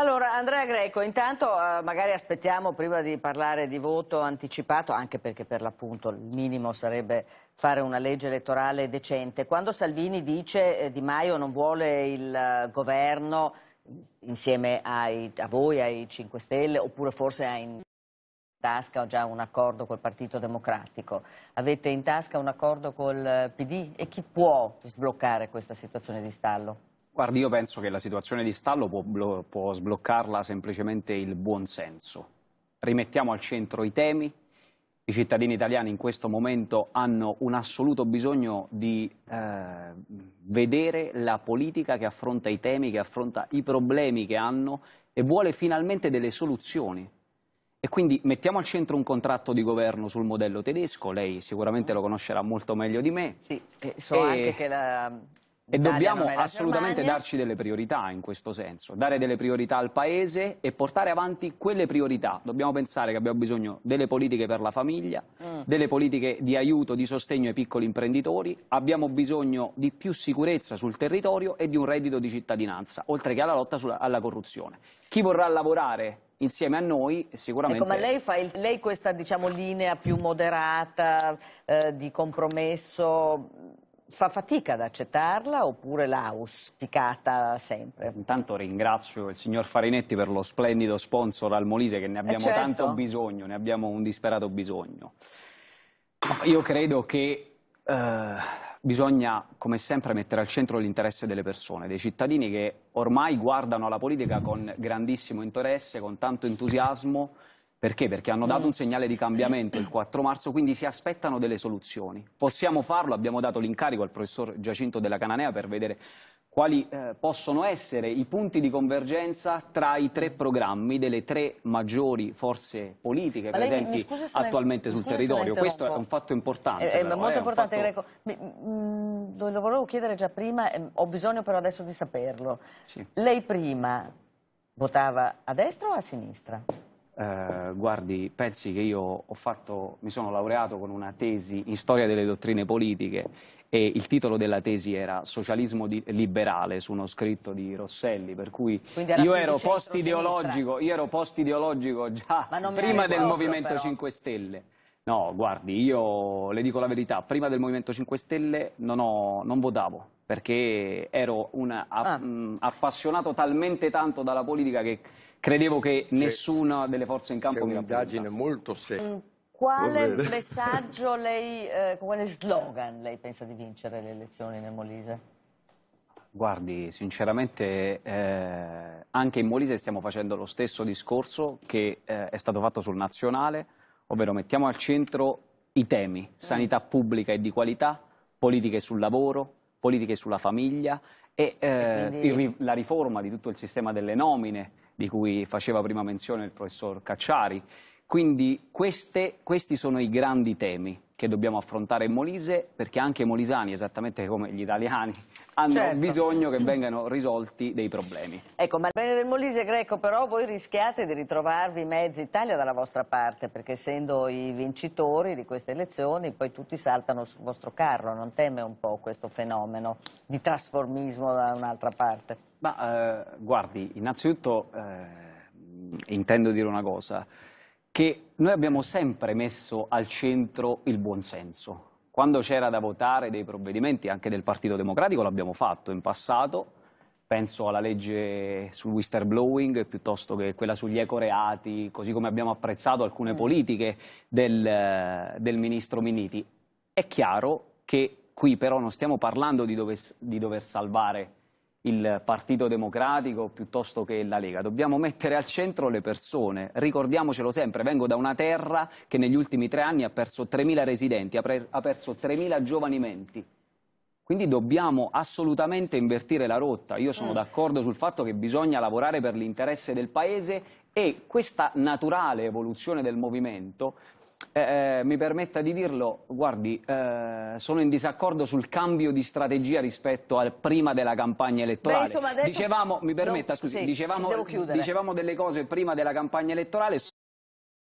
Allora, Andrea Greco, intanto eh, magari aspettiamo prima di parlare di voto anticipato, anche perché per l'appunto il minimo sarebbe fare una legge elettorale decente. Quando Salvini dice eh, Di Maio non vuole il eh, governo insieme ai, a voi, ai 5 Stelle, oppure forse ha in tasca già un accordo col Partito Democratico, avete in tasca un accordo col eh, PD e chi può sbloccare questa situazione di stallo? Guardi, io penso che la situazione di stallo può, può sbloccarla semplicemente il buonsenso. Rimettiamo al centro i temi, i cittadini italiani in questo momento hanno un assoluto bisogno di eh, vedere la politica che affronta i temi, che affronta i problemi che hanno e vuole finalmente delle soluzioni. E quindi mettiamo al centro un contratto di governo sul modello tedesco, lei sicuramente lo conoscerà molto meglio di me. Sì, so e... anche che la, e dobbiamo assolutamente Germania. darci delle priorità in questo senso, dare delle priorità al Paese e portare avanti quelle priorità. Dobbiamo pensare che abbiamo bisogno delle politiche per la famiglia, mm. delle politiche di aiuto, di sostegno ai piccoli imprenditori, abbiamo bisogno di più sicurezza sul territorio e di un reddito di cittadinanza, oltre che alla lotta sulla, alla corruzione. Chi vorrà lavorare insieme a noi sicuramente... Ecco, ma lei fa il, lei questa diciamo, linea più moderata eh, di compromesso fa fatica ad accettarla oppure l'ha auspicata sempre? Intanto ringrazio il signor Farinetti per lo splendido sponsor al Molise che ne eh, abbiamo certo. tanto bisogno, ne abbiamo un disperato bisogno. Io credo che eh, bisogna, come sempre, mettere al centro l'interesse delle persone, dei cittadini che ormai guardano alla politica con grandissimo interesse, con tanto entusiasmo, perché? Perché hanno dato mm. un segnale di cambiamento il 4 marzo, quindi si aspettano delle soluzioni. Possiamo farlo, abbiamo dato l'incarico al professor Giacinto della Cananea per vedere quali eh, possono essere i punti di convergenza tra i tre programmi delle tre maggiori forze politiche lei, presenti scusi, attualmente sul territorio. Questo è un fatto importante. È, eh, eh, però, è molto è eh, importante, fatto... Greco. Mm, lo volevo chiedere già prima, ho bisogno però adesso di saperlo. Sì. Lei prima votava a destra o a sinistra? Eh, guardi, pensi che io fatto, mi sono laureato con una tesi in storia delle dottrine politiche e il titolo della tesi era Socialismo di, liberale su uno scritto di Rosselli, per cui io ero, post-ideologico, post già prima del Movimento però. 5 Stelle. No, guardi, io le dico la verità, prima del Movimento 5 Stelle non, ho, non votavo perché ero un ah. Mm, appassionato talmente tanto dalla politica che credevo che nessuna delle forze in campo mi rappresentasse. C'è un'indagine molto seria. Quale messaggio lei, eh, quale slogan lei pensa di vincere le elezioni nel Molise? Guardi, sinceramente eh, anche in Molise stiamo facendo lo stesso discorso che eh, è stato fatto sul nazionale, ovvero mettiamo al centro i temi, sanità mm. pubblica e di qualità, politiche sul lavoro, politiche sulla famiglia e, eh, e quindi... la riforma di tutto il sistema delle nomine di cui faceva prima menzione il professor Cacciari. Quindi queste, questi sono i grandi temi che dobbiamo affrontare in Molise, perché anche i molisani, esattamente come gli italiani, hanno certo. bisogno che vengano risolti dei problemi. Ecco, ma il bene del Molise greco però voi rischiate di ritrovarvi mezza Italia dalla vostra parte, perché essendo i vincitori di queste elezioni poi tutti saltano sul vostro carro, non teme un po' questo fenomeno di trasformismo da un'altra parte? Ma eh, guardi, innanzitutto eh, intendo dire una cosa, che noi abbiamo sempre messo al centro il buonsenso. Quando c'era da votare dei provvedimenti anche del Partito Democratico l'abbiamo fatto in passato, penso alla legge sul whistleblowing piuttosto che quella sugli ecoreati, così come abbiamo apprezzato alcune mm. politiche del, del ministro Minniti. È chiaro che qui però non stiamo parlando di dover, di dover salvare il Partito Democratico piuttosto che la Lega, dobbiamo mettere al centro le persone, ricordiamocelo sempre, vengo da una terra che negli ultimi tre anni ha perso 3.000 residenti, ha perso 3.000 giovani menti, quindi dobbiamo assolutamente invertire la rotta, io sono mm. d'accordo sul fatto che bisogna lavorare per l'interesse del Paese e questa naturale evoluzione del movimento eh, eh, mi permetta di dirlo, guardi, eh, sono in disaccordo sul cambio di strategia rispetto al prima della campagna elettorale. Beh, insomma, adesso... Dicevamo, mi permetta, no, scusi, sì, dicevamo, dicevamo delle cose prima della campagna elettorale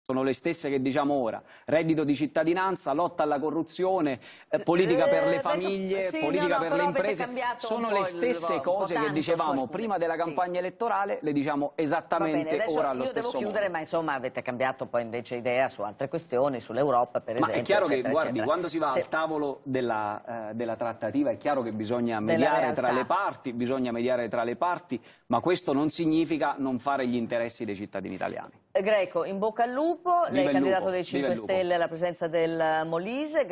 sono le stesse che diciamo ora, reddito di cittadinanza, lotta alla corruzione, eh, politica per le eh, famiglie, eh, sì, politica no, no, per le imprese, sono le stesse il, cose che dicevamo prima della campagna sì. elettorale, le diciamo esattamente bene, ora allo stesso modo. Io devo chiudere, ma insomma avete cambiato poi invece idea su altre questioni, sull'Europa per esempio. Ma è chiaro eccetera, che guardi, eccetera. quando si va sì. al tavolo della, eh, della, trattativa è chiaro che bisogna mediare tra le parti, bisogna mediare tra le parti, ma questo non significa non fare gli interessi dei cittadini italiani. Greco, in bocca al lupo, Viva lei è candidato lupo. dei 5 Stelle alla presenza del Molise.